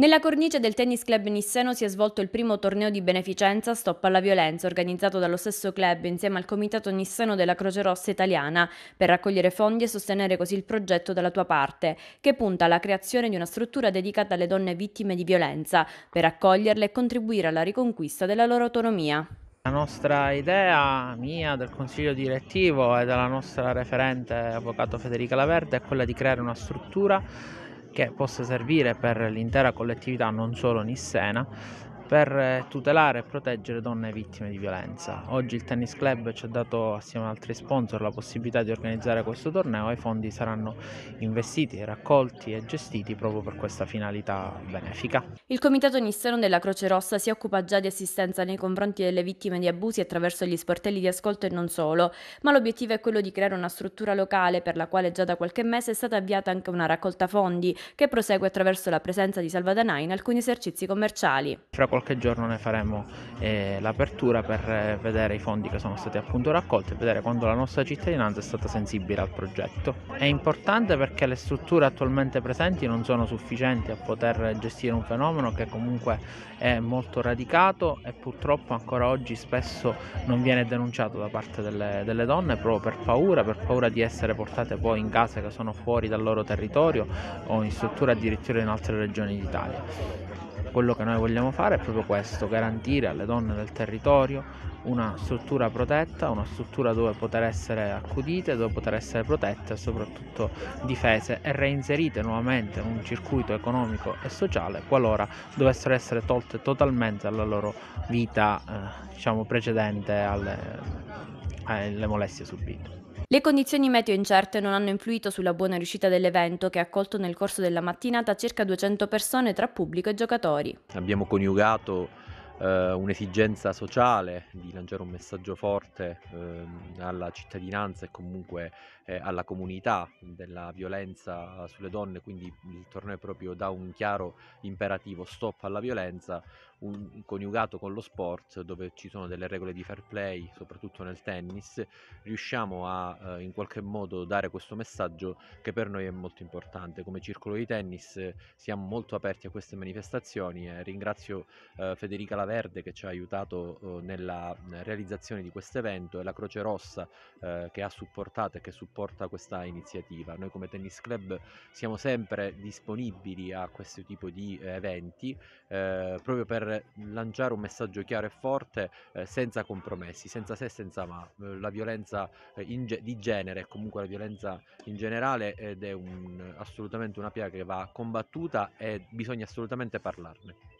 Nella cornice del tennis club nisseno si è svolto il primo torneo di beneficenza Stop alla violenza organizzato dallo stesso club insieme al comitato nisseno della Croce Rossa Italiana per raccogliere fondi e sostenere così il progetto dalla tua parte che punta alla creazione di una struttura dedicata alle donne vittime di violenza per accoglierle e contribuire alla riconquista della loro autonomia. La nostra idea, mia, del consiglio direttivo e della nostra referente avvocato Federica Laverde è quella di creare una struttura che possa servire per l'intera collettività, non solo Nissena, per eh, tutelare e proteggere donne vittime di violenza. Oggi il Tennis Club ci ha dato assieme ad altri sponsor la possibilità di organizzare questo torneo e i fondi saranno investiti, raccolti e gestiti proprio per questa finalità benefica. Il Comitato Nissero della Croce Rossa si occupa già di assistenza nei confronti delle vittime di abusi attraverso gli sportelli di ascolto e non solo, ma l'obiettivo è quello di creare una struttura locale per la quale già da qualche mese è stata avviata anche una raccolta fondi che prosegue attraverso la presenza di salvadanai in alcuni esercizi commerciali. Fra qualche giorno ne faremo eh, l'apertura per eh, vedere i fondi che sono stati appunto raccolti e vedere quando la nostra cittadinanza è stata sensibile al progetto. È importante perché le strutture attualmente presenti non sono sufficienti a poter gestire un fenomeno che comunque è molto radicato e purtroppo ancora oggi spesso non viene denunciato da parte delle, delle donne proprio per paura, per paura di essere portate poi in case che sono fuori dal loro territorio o in strutture addirittura in altre regioni d'Italia. Quello che noi vogliamo fare è proprio questo, garantire alle donne del territorio una struttura protetta, una struttura dove poter essere accudite, dove poter essere protette e soprattutto difese e reinserite nuovamente in un circuito economico e sociale qualora dovessero essere tolte totalmente dalla loro vita eh, diciamo precedente alle eh, le molestie subite. Le condizioni meteo incerte non hanno influito sulla buona riuscita dell'evento che ha accolto nel corso della mattinata circa 200 persone tra pubblico e giocatori. Abbiamo coniugato eh, un'esigenza sociale di lanciare un messaggio forte eh, alla cittadinanza e comunque eh, alla comunità della violenza sulle donne, quindi il torneo proprio da un chiaro imperativo stop alla violenza un, coniugato con lo sport dove ci sono delle regole di fair play, soprattutto nel tennis, riusciamo a eh, in qualche modo dare questo messaggio che per noi è molto importante. Come circolo di tennis siamo molto aperti a queste manifestazioni e eh, ringrazio eh, Federica Laverde che ci ha aiutato eh, nella realizzazione di questo evento e la Croce Rossa eh, che ha supportato e che supporta questa iniziativa. Noi come tennis club siamo sempre disponibili a questo tipo di eh, eventi proprio per lanciare un messaggio chiaro e forte eh, senza compromessi, senza se e senza ma. Eh, la violenza eh, ge- di genere comunque la violenza in generale ed è un, assolutamente una piaga che va combattuta e bisogna assolutamente parlarne.